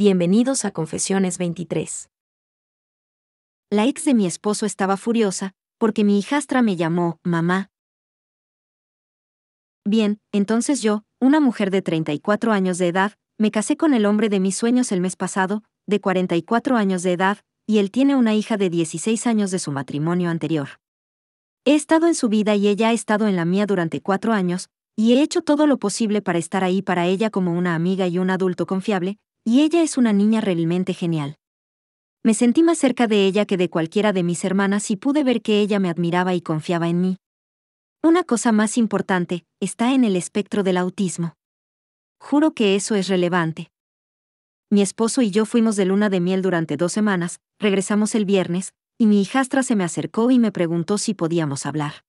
Bienvenidos a Confesiones 23. La ex de mi esposo estaba furiosa, porque mi hijastra me llamó mamá. Bien, entonces yo, una mujer de 34 años de edad, me casé con el hombre de mis sueños el mes pasado, de 44 años de edad, y él tiene una hija de 16 años de su matrimonio anterior. He estado en su vida y ella ha estado en la mía durante cuatro años, y he hecho todo lo posible para estar ahí para ella como una amiga y un adulto confiable, y ella es una niña realmente genial. Me sentí más cerca de ella que de cualquiera de mis hermanas y pude ver que ella me admiraba y confiaba en mí. Una cosa más importante, está en el espectro del autismo. Juro que eso es relevante. Mi esposo y yo fuimos de luna de miel durante dos semanas, regresamos el viernes, y mi hijastra se me acercó y me preguntó si podíamos hablar.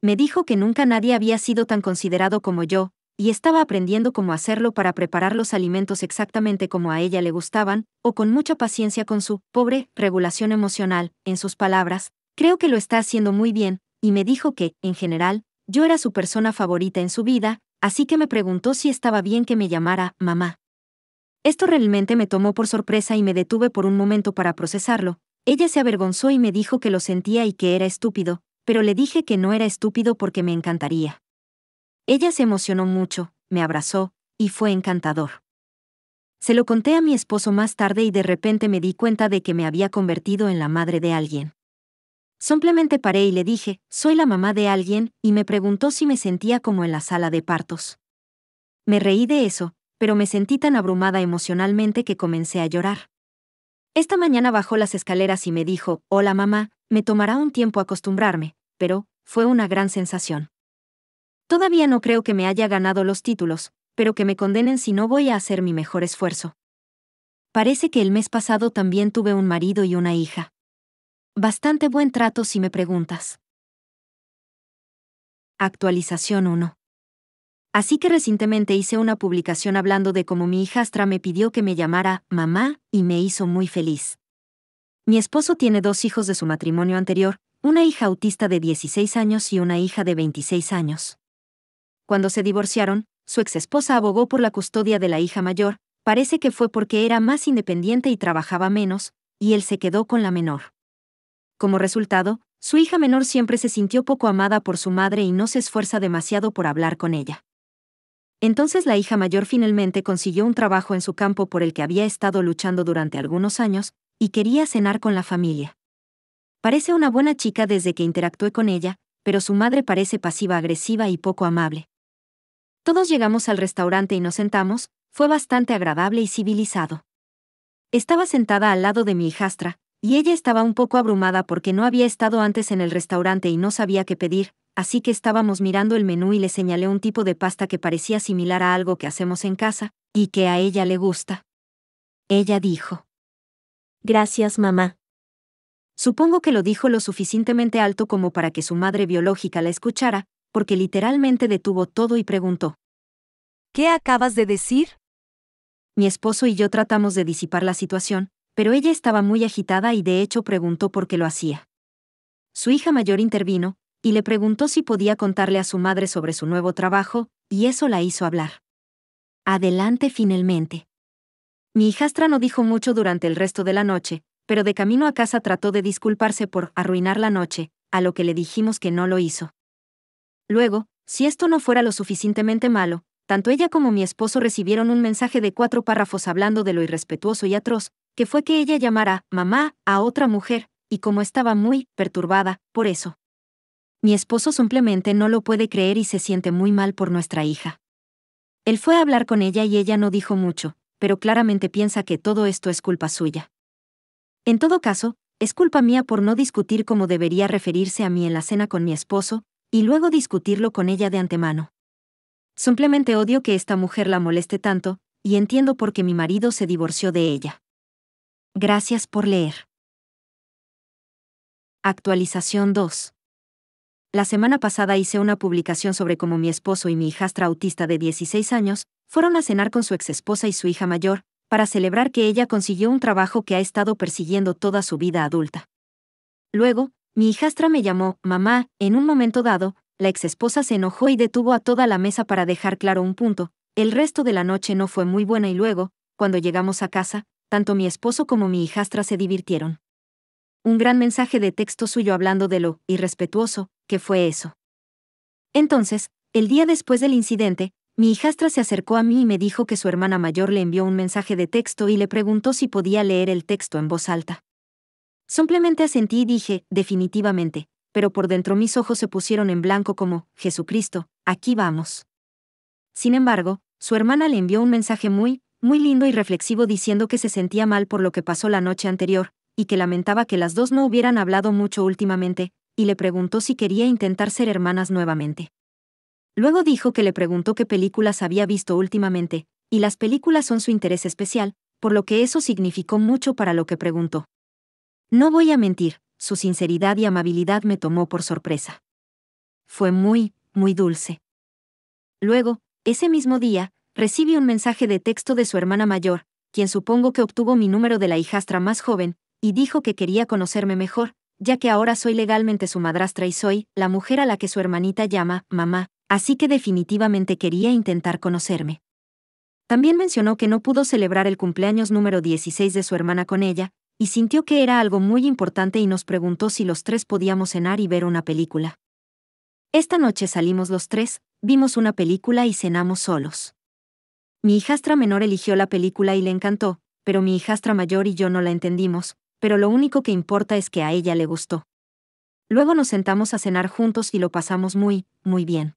Me dijo que nunca nadie había sido tan considerado como yo, y estaba aprendiendo cómo hacerlo para preparar los alimentos exactamente como a ella le gustaban, o con mucha paciencia con su pobre regulación emocional, en sus palabras, creo que lo está haciendo muy bien, y me dijo que, en general, yo era su persona favorita en su vida, así que me preguntó si estaba bien que me llamara mamá. Esto realmente me tomó por sorpresa y me detuve por un momento para procesarlo. Ella se avergonzó y me dijo que lo sentía y que era estúpido, pero le dije que no era estúpido porque me encantaría. Ella se emocionó mucho, me abrazó, y fue encantador. Se lo conté a mi esposo más tarde y de repente me di cuenta de que me había convertido en la madre de alguien. Simplemente paré y le dije, soy la mamá de alguien, y me preguntó si me sentía como en la sala de partos. Me reí de eso, pero me sentí tan abrumada emocionalmente que comencé a llorar. Esta mañana bajó las escaleras y me dijo, hola mamá, me tomará un tiempo acostumbrarme, pero, fue una gran sensación. Todavía no creo que me haya ganado los títulos, pero que me condenen si no voy a hacer mi mejor esfuerzo. Parece que el mes pasado también tuve un marido y una hija. Bastante buen trato si me preguntas. Actualización 1. Así que recientemente hice una publicación hablando de cómo mi hijastra me pidió que me llamara mamá y me hizo muy feliz. Mi esposo tiene dos hijos de su matrimonio anterior, una hija autista de 16 años y una hija de 26 años. Cuando se divorciaron, su exesposa abogó por la custodia de la hija mayor, parece que fue porque era más independiente y trabajaba menos, y él se quedó con la menor. Como resultado, su hija menor siempre se sintió poco amada por su madre y no se esfuerza demasiado por hablar con ella. Entonces la hija mayor finalmente consiguió un trabajo en su campo por el que había estado luchando durante algunos años, y quería cenar con la familia. Parece una buena chica desde que interactué con ella, pero su madre parece pasiva-agresiva y poco amable. Todos llegamos al restaurante y nos sentamos, fue bastante agradable y civilizado. Estaba sentada al lado de mi hijastra, y ella estaba un poco abrumada porque no había estado antes en el restaurante y no sabía qué pedir, así que estábamos mirando el menú y le señalé un tipo de pasta que parecía similar a algo que hacemos en casa, y que a ella le gusta. Ella dijo. Gracias, mamá. Supongo que lo dijo lo suficientemente alto como para que su madre biológica la escuchara, porque literalmente detuvo todo y preguntó. ¿Qué acabas de decir? Mi esposo y yo tratamos de disipar la situación, pero ella estaba muy agitada y de hecho preguntó por qué lo hacía. Su hija mayor intervino, y le preguntó si podía contarle a su madre sobre su nuevo trabajo, y eso la hizo hablar. Adelante finalmente. Mi hijastra no dijo mucho durante el resto de la noche, pero de camino a casa trató de disculparse por arruinar la noche, a lo que le dijimos que no lo hizo. Luego, si esto no fuera lo suficientemente malo, tanto ella como mi esposo recibieron un mensaje de cuatro párrafos hablando de lo irrespetuoso y atroz, que fue que ella llamara mamá a otra mujer, y como estaba muy perturbada, por eso. Mi esposo simplemente no lo puede creer y se siente muy mal por nuestra hija. Él fue a hablar con ella y ella no dijo mucho, pero claramente piensa que todo esto es culpa suya. En todo caso, es culpa mía por no discutir cómo debería referirse a mí en la cena con mi esposo, y luego discutirlo con ella de antemano. Simplemente odio que esta mujer la moleste tanto, y entiendo por qué mi marido se divorció de ella. Gracias por leer. Actualización 2. La semana pasada hice una publicación sobre cómo mi esposo y mi hijastra autista de 16 años fueron a cenar con su exesposa y su hija mayor, para celebrar que ella consiguió un trabajo que ha estado persiguiendo toda su vida adulta. Luego, mi hijastra me llamó, mamá, en un momento dado, la exesposa se enojó y detuvo a toda la mesa para dejar claro un punto. El resto de la noche no fue muy buena y luego, cuando llegamos a casa, tanto mi esposo como mi hijastra se divirtieron. Un gran mensaje de texto suyo hablando de lo irrespetuoso que fue eso. Entonces, el día después del incidente, mi hijastra se acercó a mí y me dijo que su hermana mayor le envió un mensaje de texto y le preguntó si podía leer el texto en voz alta. Simplemente asentí y dije, definitivamente, pero por dentro mis ojos se pusieron en blanco como, Jesucristo, aquí vamos. Sin embargo, su hermana le envió un mensaje muy, muy lindo y reflexivo diciendo que se sentía mal por lo que pasó la noche anterior, y que lamentaba que las dos no hubieran hablado mucho últimamente, y le preguntó si quería intentar ser hermanas nuevamente. Luego dijo que le preguntó qué películas había visto últimamente, y las películas son su interés especial, por lo que eso significó mucho para lo que preguntó. No voy a mentir, su sinceridad y amabilidad me tomó por sorpresa. Fue muy, muy dulce. Luego, ese mismo día, recibí un mensaje de texto de su hermana mayor, quien supongo que obtuvo mi número de la hijastra más joven, y dijo que quería conocerme mejor, ya que ahora soy legalmente su madrastra y soy la mujer a la que su hermanita llama mamá, así que definitivamente quería intentar conocerme. También mencionó que no pudo celebrar el cumpleaños número 16 de su hermana con ella, y sintió que era algo muy importante y nos preguntó si los tres podíamos cenar y ver una película. Esta noche salimos los tres, vimos una película y cenamos solos. Mi hijastra menor eligió la película y le encantó, pero mi hijastra mayor y yo no la entendimos, pero lo único que importa es que a ella le gustó. Luego nos sentamos a cenar juntos y lo pasamos muy, muy bien.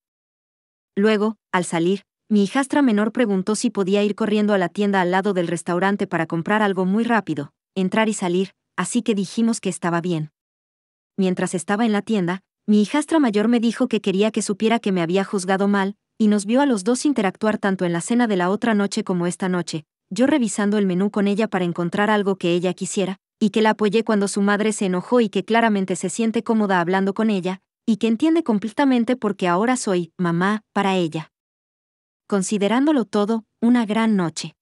Luego, al salir, mi hijastra menor preguntó si podía ir corriendo a la tienda al lado del restaurante para comprar algo muy rápido, entrar y salir, así que dijimos que estaba bien. Mientras estaba en la tienda, mi hijastra mayor me dijo que quería que supiera que me había juzgado mal, y nos vio a los dos interactuar tanto en la cena de la otra noche como esta noche, yo revisando el menú con ella para encontrar algo que ella quisiera, y que la apoyé cuando su madre se enojó y que claramente se siente cómoda hablando con ella, y que entiende completamente porque ahora soy mamá para ella. Considerándolo todo, una gran noche.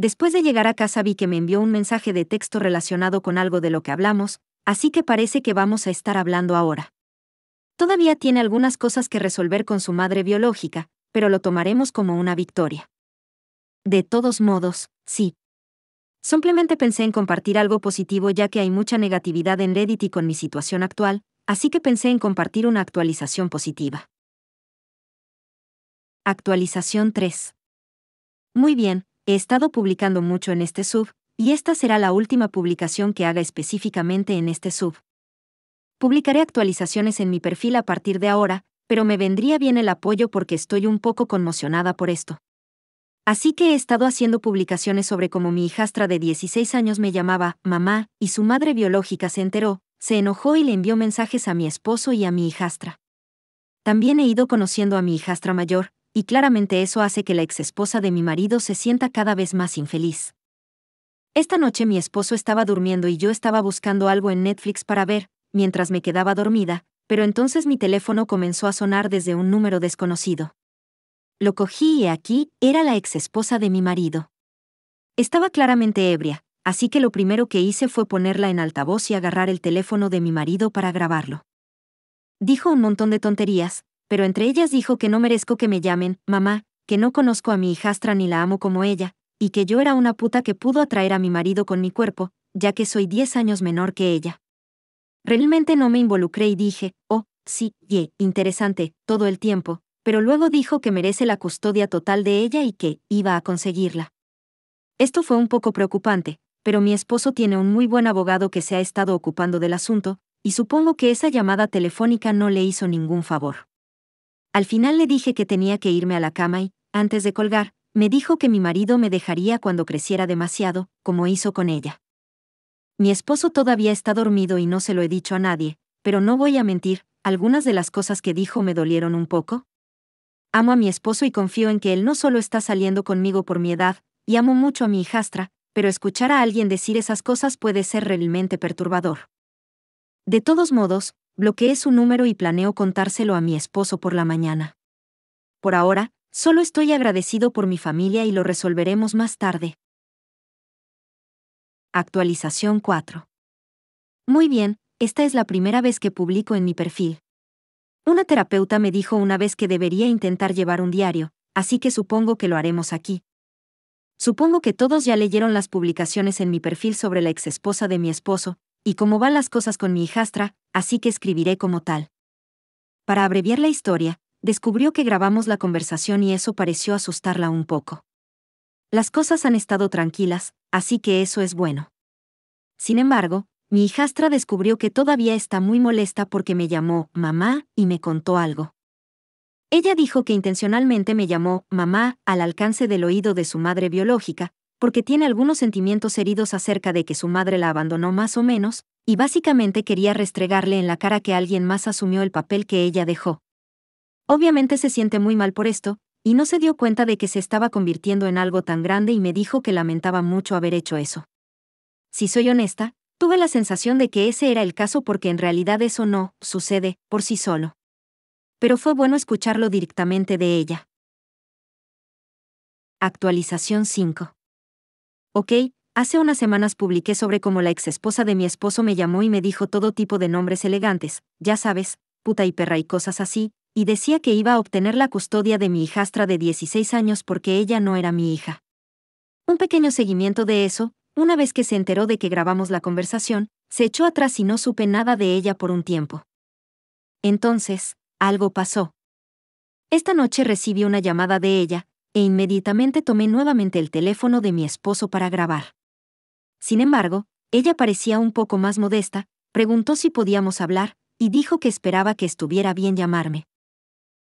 Después de llegar a casa vi que me envió un mensaje de texto relacionado con algo de lo que hablamos, así que parece que vamos a estar hablando ahora. Todavía tiene algunas cosas que resolver con su madre biológica, pero lo tomaremos como una victoria. De todos modos, sí. Simplemente pensé en compartir algo positivo ya que hay mucha negatividad en Reddit y con mi situación actual, así que pensé en compartir una actualización positiva. Actualización 3. Muy bien, He estado publicando mucho en este sub, y esta será la última publicación que haga específicamente en este sub. Publicaré actualizaciones en mi perfil a partir de ahora, pero me vendría bien el apoyo porque estoy un poco conmocionada por esto. Así que he estado haciendo publicaciones sobre cómo mi hijastra de 16 años me llamaba mamá, y su madre biológica se enteró, se enojó y le envió mensajes a mi esposo y a mi hijastra. También he ido conociendo a mi hijastra mayor, y claramente eso hace que la exesposa de mi marido se sienta cada vez más infeliz. Esta noche mi esposo estaba durmiendo y yo estaba buscando algo en Netflix para ver, mientras me quedaba dormida, pero entonces mi teléfono comenzó a sonar desde un número desconocido. Lo cogí y aquí era la exesposa de mi marido. Estaba claramente ebria, así que lo primero que hice fue ponerla en altavoz y agarrar el teléfono de mi marido para grabarlo. Dijo un montón de tonterías, pero entre ellas dijo que no merezco que me llamen, mamá, que no conozco a mi hijastra ni la amo como ella, y que yo era una puta que pudo atraer a mi marido con mi cuerpo, ya que soy 10 años menor que ella. Realmente no me involucré y dije, oh, sí, ye, interesante, todo el tiempo, pero luego dijo que merece la custodia total de ella y que iba a conseguirla. Esto fue un poco preocupante, pero mi esposo tiene un muy buen abogado que se ha estado ocupando del asunto, y supongo que esa llamada telefónica no le hizo ningún favor. Al final le dije que tenía que irme a la cama y, antes de colgar, me dijo que mi marido me dejaría cuando creciera demasiado, como hizo con ella. Mi esposo todavía está dormido y no se lo he dicho a nadie, pero no voy a mentir, algunas de las cosas que dijo me dolieron un poco. Amo a mi esposo y confío en que él no solo está saliendo conmigo por mi edad, y amo mucho a mi hijastra, pero escuchar a alguien decir esas cosas puede ser realmente perturbador. De todos modos, bloqueé su número y planeo contárselo a mi esposo por la mañana. Por ahora, solo estoy agradecido por mi familia y lo resolveremos más tarde. Actualización 4. Muy bien, esta es la primera vez que publico en mi perfil. Una terapeuta me dijo una vez que debería intentar llevar un diario, así que supongo que lo haremos aquí. Supongo que todos ya leyeron las publicaciones en mi perfil sobre la exesposa de mi esposo, y cómo van las cosas con mi hijastra, así que escribiré como tal. Para abreviar la historia, descubrió que grabamos la conversación y eso pareció asustarla un poco. Las cosas han estado tranquilas, así que eso es bueno. Sin embargo, mi hijastra descubrió que todavía está muy molesta porque me llamó mamá y me contó algo. Ella dijo que intencionalmente me llamó mamá al alcance del oído de su madre biológica, porque tiene algunos sentimientos heridos acerca de que su madre la abandonó más o menos, y básicamente quería restregarle en la cara que alguien más asumió el papel que ella dejó. Obviamente se siente muy mal por esto, y no se dio cuenta de que se estaba convirtiendo en algo tan grande y me dijo que lamentaba mucho haber hecho eso. Si soy honesta, tuve la sensación de que ese era el caso porque en realidad eso no sucede por sí solo. Pero fue bueno escucharlo directamente de ella. Actualización 5. Ok, hace unas semanas publiqué sobre cómo la exesposa de mi esposo me llamó y me dijo todo tipo de nombres elegantes, ya sabes, puta y perra y cosas así, y decía que iba a obtener la custodia de mi hijastra de 16 años porque ella no era mi hija. Un pequeño seguimiento de eso, una vez que se enteró de que grabamos la conversación, se echó atrás y no supe nada de ella por un tiempo. Entonces, algo pasó. Esta noche recibí una llamada de ella, e inmediatamente tomé nuevamente el teléfono de mi esposo para grabar. Sin embargo, ella parecía un poco más modesta, preguntó si podíamos hablar, y dijo que esperaba que estuviera bien llamarme.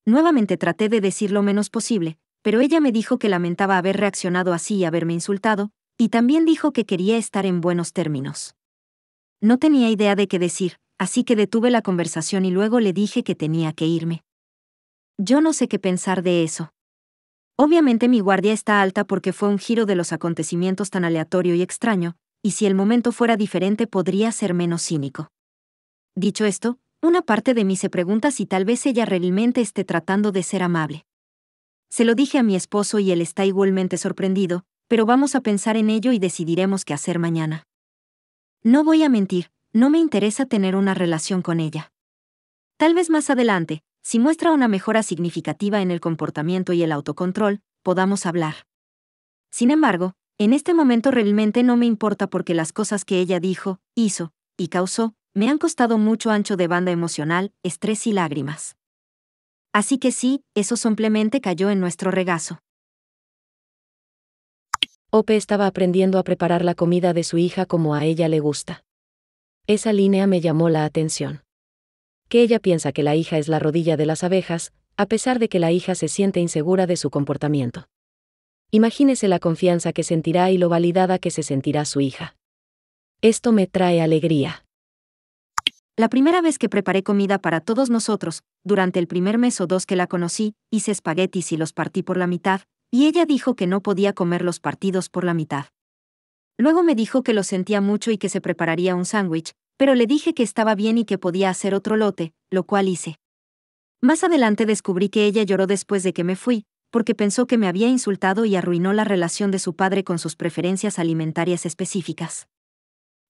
Nuevamente traté de decir lo menos posible, pero ella me dijo que lamentaba haber reaccionado así y haberme insultado, y también dijo que quería estar en buenos términos. No tenía idea de qué decir, así que detuve la conversación y luego le dije que tenía que irme. Yo no sé qué pensar de eso. Obviamente mi guardia está alta porque fue un giro de los acontecimientos tan aleatorio y extraño, y si el momento fuera diferente podría ser menos cínico. Dicho esto, una parte de mí se pregunta si tal vez ella realmente esté tratando de ser amable. Se lo dije a mi esposo y él está igualmente sorprendido, pero vamos a pensar en ello y decidiremos qué hacer mañana. No voy a mentir, no me interesa tener una relación con ella. Tal vez más adelante, si muestra una mejora significativa en el comportamiento y el autocontrol, podamos hablar. Sin embargo, en este momento realmente no me importa porque las cosas que ella dijo, hizo y causó, me han costado mucho ancho de banda emocional, estrés y lágrimas. Así que sí, eso simplemente cayó en nuestro regazo. Ope estaba aprendiendo a preparar la comida de su hija como a ella le gusta. Esa línea me llamó la atención ella piensa que la hija es la rodilla de las abejas, a pesar de que la hija se siente insegura de su comportamiento. Imagínese la confianza que sentirá y lo validada que se sentirá su hija. Esto me trae alegría. La primera vez que preparé comida para todos nosotros, durante el primer mes o dos que la conocí, hice espaguetis y los partí por la mitad, y ella dijo que no podía comer los partidos por la mitad. Luego me dijo que lo sentía mucho y que se prepararía un sándwich, pero le dije que estaba bien y que podía hacer otro lote, lo cual hice. Más adelante descubrí que ella lloró después de que me fui, porque pensó que me había insultado y arruinó la relación de su padre con sus preferencias alimentarias específicas.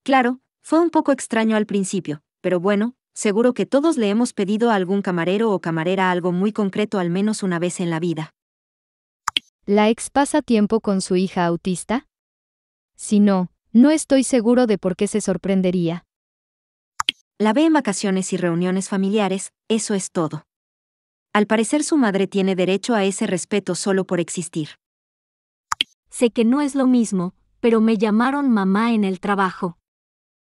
Claro, fue un poco extraño al principio, pero bueno, seguro que todos le hemos pedido a algún camarero o camarera algo muy concreto al menos una vez en la vida. ¿La ex pasa tiempo con su hija autista? Si no, no estoy seguro de por qué se sorprendería. La ve en vacaciones y reuniones familiares, eso es todo. Al parecer su madre tiene derecho a ese respeto solo por existir. Sé que no es lo mismo, pero me llamaron mamá en el trabajo.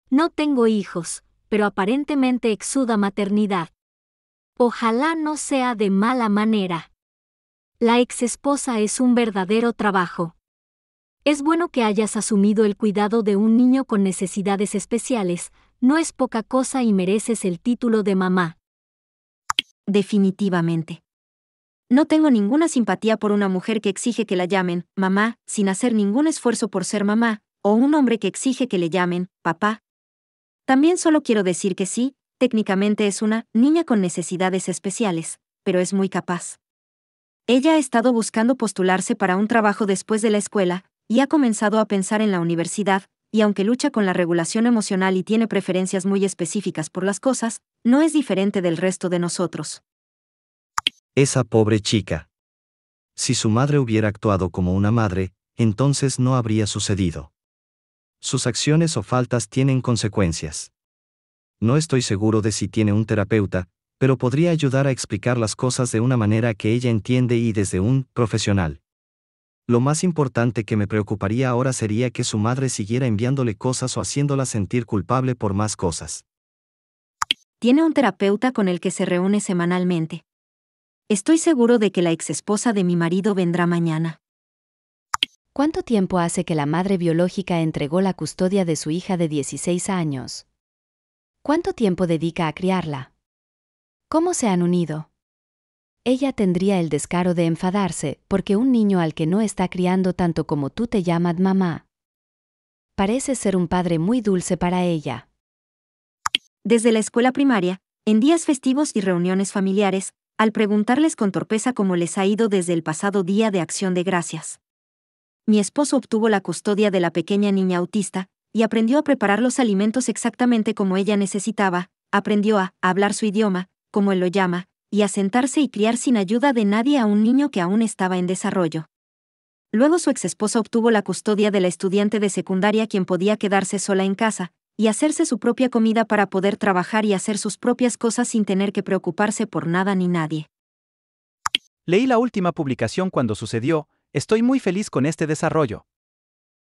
No tengo hijos, pero aparentemente exuda maternidad. Ojalá no sea de mala manera. La ex esposa es un verdadero trabajo. Es bueno que hayas asumido el cuidado de un niño con necesidades especiales, no es poca cosa y mereces el título de mamá. Definitivamente. No tengo ninguna simpatía por una mujer que exige que la llamen mamá sin hacer ningún esfuerzo por ser mamá, o un hombre que exige que le llamen papá. También solo quiero decir que sí, técnicamente es una niña con necesidades especiales, pero es muy capaz. Ella ha estado buscando postularse para un trabajo después de la escuela, y ha comenzado a pensar en la universidad, y aunque lucha con la regulación emocional y tiene preferencias muy específicas por las cosas, no es diferente del resto de nosotros. Esa pobre chica. Si su madre hubiera actuado como una madre, entonces no habría sucedido. Sus acciones o faltas tienen consecuencias. No estoy seguro de si tiene un terapeuta, pero podría ayudar a explicar las cosas de una manera que ella entiende y desde un profesional. Lo más importante que me preocuparía ahora sería que su madre siguiera enviándole cosas o haciéndola sentir culpable por más cosas. Tiene un terapeuta con el que se reúne semanalmente. Estoy seguro de que la exesposa de mi marido vendrá mañana. ¿Cuánto tiempo hace que la madre biológica entregó la custodia de su hija de 16 años? ¿Cuánto tiempo dedica a criarla? ¿Cómo se han unido? ella tendría el descaro de enfadarse porque un niño al que no está criando tanto como tú te llamas mamá. Parece ser un padre muy dulce para ella. Desde la escuela primaria, en días festivos y reuniones familiares, al preguntarles con torpeza cómo les ha ido desde el pasado día de acción de gracias. Mi esposo obtuvo la custodia de la pequeña niña autista, y aprendió a preparar los alimentos exactamente como ella necesitaba, aprendió a hablar su idioma, como él lo llama, y asentarse y criar sin ayuda de nadie a un niño que aún estaba en desarrollo. Luego su exesposa obtuvo la custodia de la estudiante de secundaria quien podía quedarse sola en casa, y hacerse su propia comida para poder trabajar y hacer sus propias cosas sin tener que preocuparse por nada ni nadie. Leí la última publicación cuando sucedió, estoy muy feliz con este desarrollo.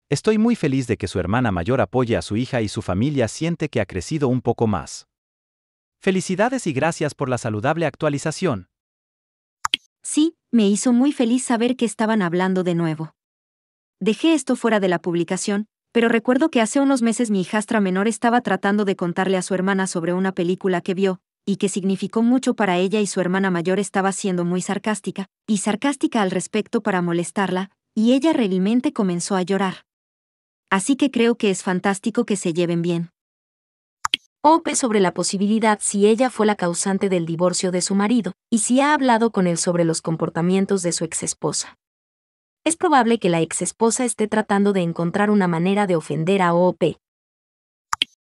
Estoy muy feliz de que su hermana mayor apoye a su hija y su familia siente que ha crecido un poco más. Felicidades y gracias por la saludable actualización. Sí, me hizo muy feliz saber que estaban hablando de nuevo. Dejé esto fuera de la publicación, pero recuerdo que hace unos meses mi hijastra menor estaba tratando de contarle a su hermana sobre una película que vio, y que significó mucho para ella y su hermana mayor estaba siendo muy sarcástica, y sarcástica al respecto para molestarla, y ella realmente comenzó a llorar. Así que creo que es fantástico que se lleven bien. Ope sobre la posibilidad si ella fue la causante del divorcio de su marido, y si ha hablado con él sobre los comportamientos de su exesposa. Es probable que la exesposa esté tratando de encontrar una manera de ofender a OP.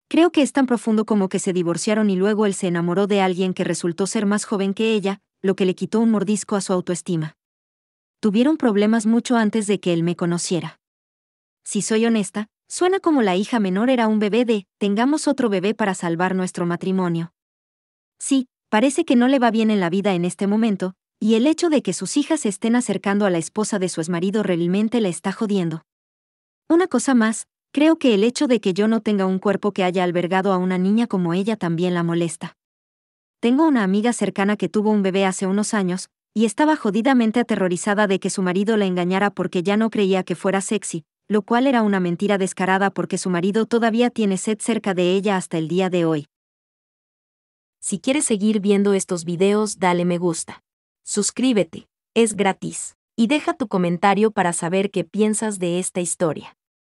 Creo que es tan profundo como que se divorciaron y luego él se enamoró de alguien que resultó ser más joven que ella, lo que le quitó un mordisco a su autoestima. Tuvieron problemas mucho antes de que él me conociera. Si soy honesta, Suena como la hija menor era un bebé de, tengamos otro bebé para salvar nuestro matrimonio. Sí, parece que no le va bien en la vida en este momento, y el hecho de que sus hijas estén acercando a la esposa de su exmarido realmente la está jodiendo. Una cosa más, creo que el hecho de que yo no tenga un cuerpo que haya albergado a una niña como ella también la molesta. Tengo una amiga cercana que tuvo un bebé hace unos años, y estaba jodidamente aterrorizada de que su marido la engañara porque ya no creía que fuera sexy, lo cual era una mentira descarada porque su marido todavía tiene sed cerca de ella hasta el día de hoy. Si quieres seguir viendo estos videos dale me gusta. Suscríbete, es gratis. Y deja tu comentario para saber qué piensas de esta historia.